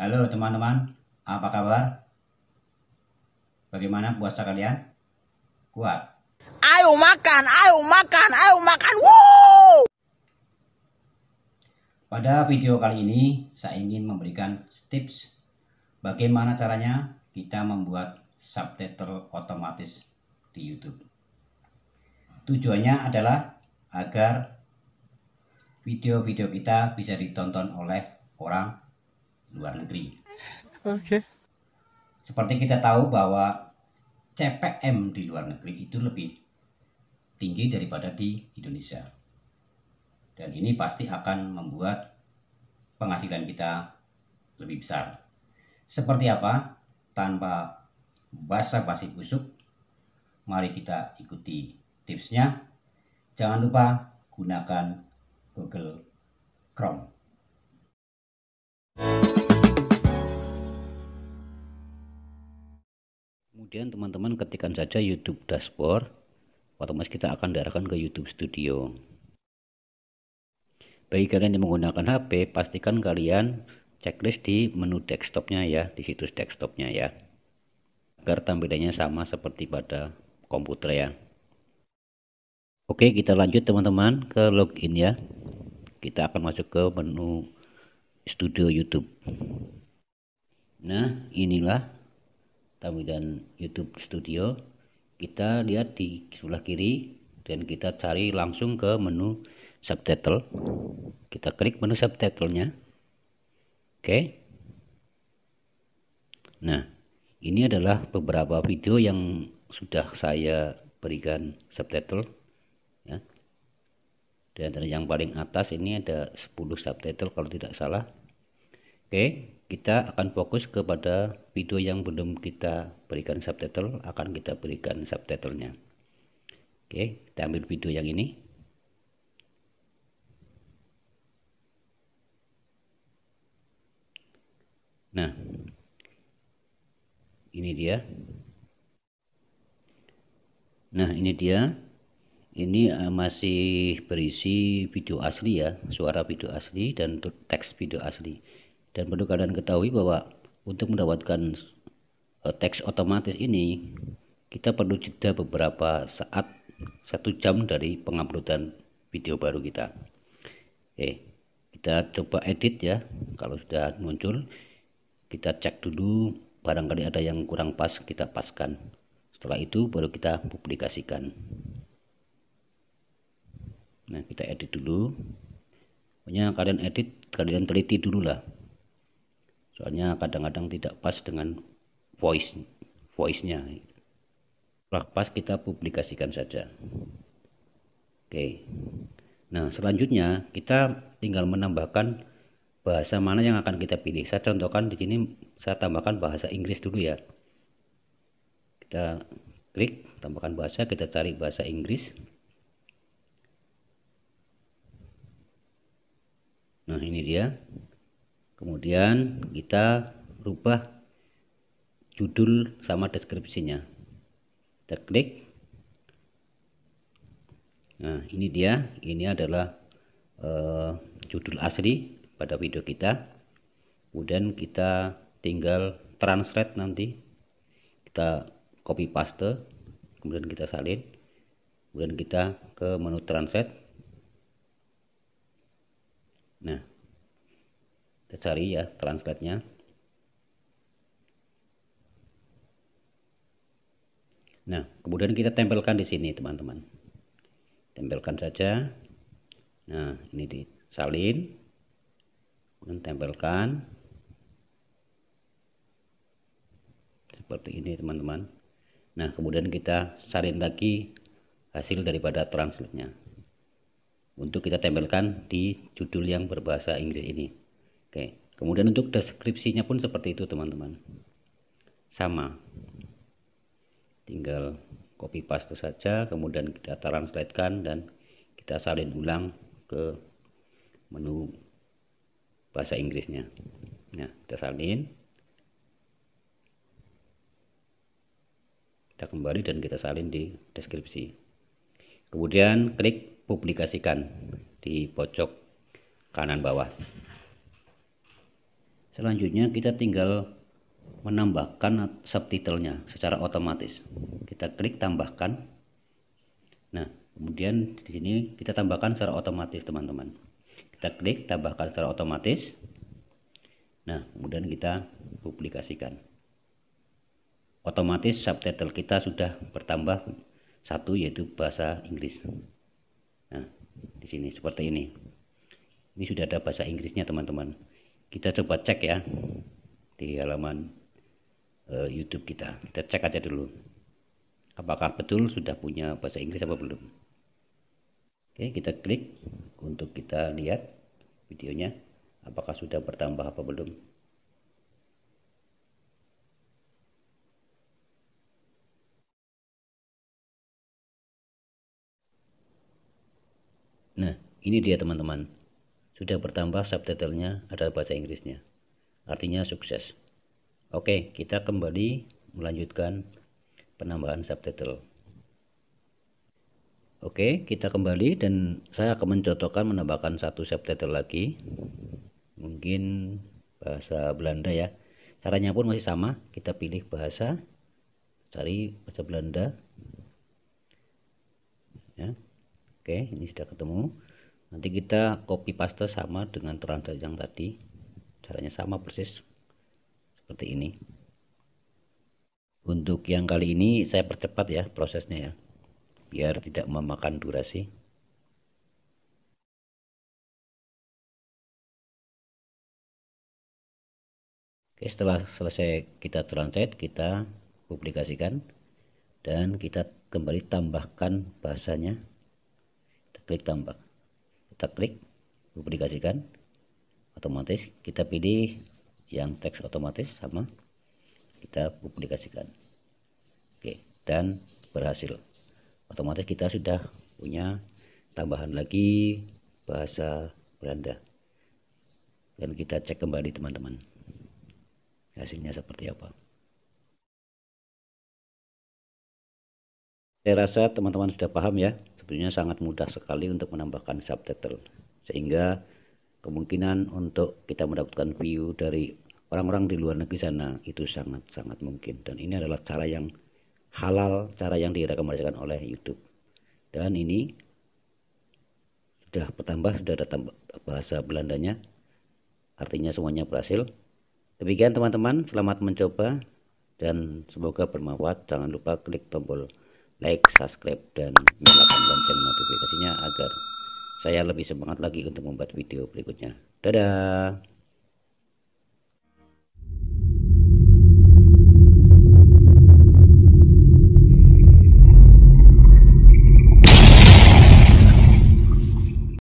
Halo teman-teman, apa kabar? Bagaimana puasa kalian? Kuat? Ayo makan, ayo makan, ayo makan. wow! Pada video kali ini, saya ingin memberikan tips bagaimana caranya kita membuat subtitle otomatis di YouTube. Tujuannya adalah agar video-video kita bisa ditonton oleh orang luar negeri. Oke. Seperti kita tahu bahwa CPM di luar negeri itu lebih tinggi daripada di Indonesia. Dan ini pasti akan membuat penghasilan kita lebih besar. Seperti apa? Tanpa basa-basi busuk, mari kita ikuti tipsnya. Jangan lupa gunakan Google Chrome. kemudian teman-teman ketikkan saja YouTube dashboard otomatis kita akan diarahkan ke YouTube Studio bagi kalian yang menggunakan HP pastikan kalian checklist di menu desktopnya ya di situs desktopnya ya agar tampilannya sama seperti pada komputer ya Oke kita lanjut teman-teman ke login ya kita akan masuk ke menu studio YouTube nah inilah Tamu dan YouTube Studio kita lihat di sebelah kiri dan kita cari langsung ke menu subtitle kita klik menu subtitlenya oke okay. nah ini adalah beberapa video yang sudah saya berikan subtitle ya. dan yang paling atas ini ada 10 subtitle kalau tidak salah oke okay kita akan fokus kepada video yang belum kita berikan subtitle akan kita berikan subtitlenya oke kita ambil video yang ini nah ini dia nah ini dia ini eh, masih berisi video asli ya suara video asli dan teks video asli dan perlu kalian ketahui bahwa untuk mendapatkan eh, teks otomatis ini, kita perlu jeda beberapa saat satu jam dari penguploadan video baru kita. Oke, kita coba edit ya. Kalau sudah muncul, kita cek dulu barangkali ada yang kurang pas kita paskan. Setelah itu baru kita publikasikan. Nah, kita edit dulu. Pokoknya kalian edit, kalian teliti dulu lah soalnya kadang-kadang tidak pas dengan voice voice-nya pas kita publikasikan saja oke nah selanjutnya kita tinggal menambahkan bahasa mana yang akan kita pilih saya contohkan di sini saya tambahkan bahasa Inggris dulu ya kita klik tambahkan bahasa kita cari bahasa Inggris nah ini dia kemudian kita rubah judul sama deskripsinya kita klik nah ini dia ini adalah uh, judul asli pada video kita kemudian kita tinggal translate nanti kita copy paste kemudian kita salin kemudian kita ke menu translate nah kita cari ya translate-nya nah kemudian kita tempelkan di sini teman-teman tempelkan saja nah ini di salin kemudian tempelkan seperti ini teman-teman nah kemudian kita salin lagi hasil daripada translate-nya untuk kita tempelkan di judul yang berbahasa Inggris ini Oke, kemudian untuk deskripsinya pun seperti itu teman-teman. Sama. Tinggal copy paste saja, kemudian kita translatekan dan kita salin ulang ke menu bahasa Inggrisnya. Nah, kita salin. Kita kembali dan kita salin di deskripsi. Kemudian klik publikasikan di pojok kanan bawah selanjutnya kita tinggal menambahkan subtitlenya secara otomatis kita klik tambahkan nah kemudian di sini kita tambahkan secara otomatis teman-teman kita klik tambahkan secara otomatis nah kemudian kita publikasikan otomatis subtitle kita sudah bertambah satu yaitu bahasa Inggris nah di sini seperti ini ini sudah ada bahasa Inggrisnya teman-teman kita coba cek ya di halaman uh, YouTube kita. Kita cek aja dulu. Apakah betul sudah punya bahasa Inggris apa belum? Oke, kita klik untuk kita lihat videonya. Apakah sudah bertambah apa belum? Nah, ini dia teman-teman. Sudah bertambah subtitlenya ada bahasa Inggrisnya. Artinya sukses. Oke, kita kembali melanjutkan penambahan subtitle. Oke, kita kembali dan saya akan mencontohkan menambahkan satu subtitle lagi. Mungkin bahasa Belanda ya. Caranya pun masih sama, kita pilih bahasa, cari bahasa Belanda. Ya. Oke, ini sudah ketemu nanti kita copy paste sama dengan transfer yang tadi caranya sama persis seperti ini untuk yang kali ini saya percepat ya prosesnya ya biar tidak memakan durasi Oke, setelah selesai kita translate, kita publikasikan dan kita kembali tambahkan bahasanya. Kita klik tambah kita klik publikasikan otomatis kita pilih yang teks otomatis sama kita publikasikan oke dan berhasil otomatis kita sudah punya tambahan lagi bahasa Belanda dan kita cek kembali teman-teman hasilnya seperti apa saya rasa teman-teman sudah paham ya Tentunya sangat mudah sekali untuk menambahkan subtitle sehingga kemungkinan untuk kita mendapatkan view dari orang-orang di luar negeri sana itu sangat-sangat mungkin dan ini adalah cara yang halal, cara yang direkomendasikan oleh YouTube. Dan ini sudah bertambah sudah ada bahasa Belandanya artinya semuanya berhasil demikian teman-teman selamat mencoba dan semoga bermanfaat jangan lupa klik tombol like, subscribe, dan nyalakan lonceng notifikasinya agar saya lebih semangat lagi untuk membuat video berikutnya. Dadah!